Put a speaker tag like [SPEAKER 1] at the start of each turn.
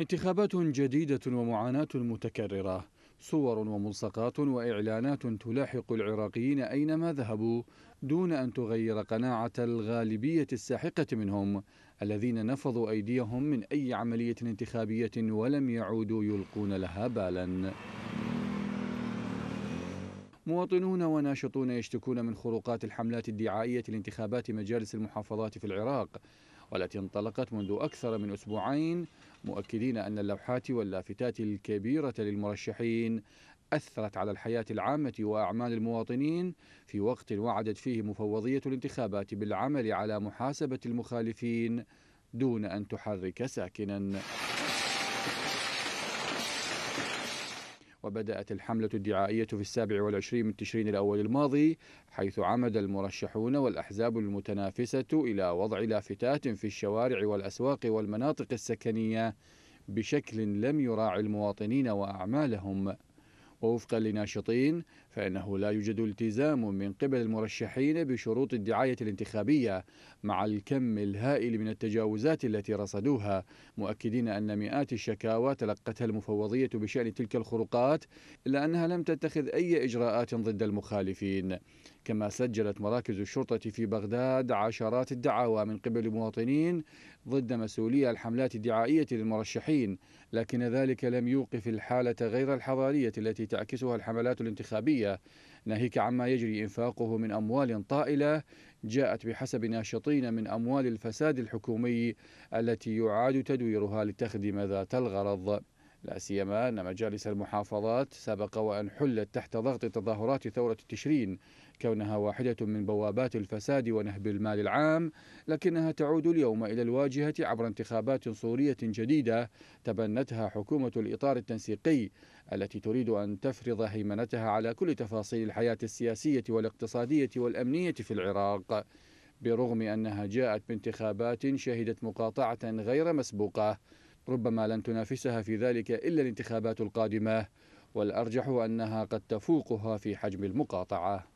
[SPEAKER 1] انتخابات جديدة ومعاناة متكررة صور وملصقات وإعلانات تلاحق العراقيين أينما ذهبوا دون أن تغير قناعة الغالبية الساحقة منهم الذين نفضوا أيديهم من أي عملية انتخابية ولم يعودوا يلقون لها بالا مواطنون وناشطون يشتكون من خروقات الحملات الدعائية لانتخابات مجالس المحافظات في العراق والتي انطلقت منذ أكثر من أسبوعين مؤكدين أن اللوحات واللافتات الكبيرة للمرشحين أثرت على الحياة العامة وأعمال المواطنين في وقت وعدت فيه مفوضية الانتخابات بالعمل على محاسبة المخالفين دون أن تحرك ساكنا وبدأت الحملة الدعائية في السابع والعشرين من تشرين الأول الماضي حيث عمد المرشحون والأحزاب المتنافسة إلى وضع لافتات في الشوارع والأسواق والمناطق السكنية بشكل لم يراعي المواطنين وأعمالهم ووفقا لناشطين فإنه لا يوجد التزام من قبل المرشحين بشروط الدعاية الانتخابية مع الكم الهائل من التجاوزات التي رصدوها مؤكدين أن مئات الشكاوى تلقتها المفوضية بشأن تلك الخروقات إلا أنها لم تتخذ أي إجراءات ضد المخالفين كما سجلت مراكز الشرطة في بغداد عشرات الدعاوى من قبل مواطنين ضد مسؤولي الحملات الدعائية للمرشحين لكن ذلك لم يوقف الحالة غير الحضارية التي تعكسها الحملات الانتخابية ناهيك عما يجري إنفاقه من أموال طائلة جاءت بحسب ناشطين من أموال الفساد الحكومي التي يعاد تدويرها لتخدم ذات الغرض لا سيما أن مجالس المحافظات سبق وأن حلت تحت ضغط تظاهرات ثورة تشرين كونها واحدة من بوابات الفساد ونهب المال العام لكنها تعود اليوم إلى الواجهة عبر انتخابات صورية جديدة تبنتها حكومة الإطار التنسيقي التي تريد أن تفرض هيمنتها على كل تفاصيل الحياة السياسية والاقتصادية والأمنية في العراق برغم أنها جاءت بانتخابات شهدت مقاطعة غير مسبوقة ربما لن تنافسها في ذلك إلا الانتخابات القادمة والأرجح أنها قد تفوقها في حجم المقاطعة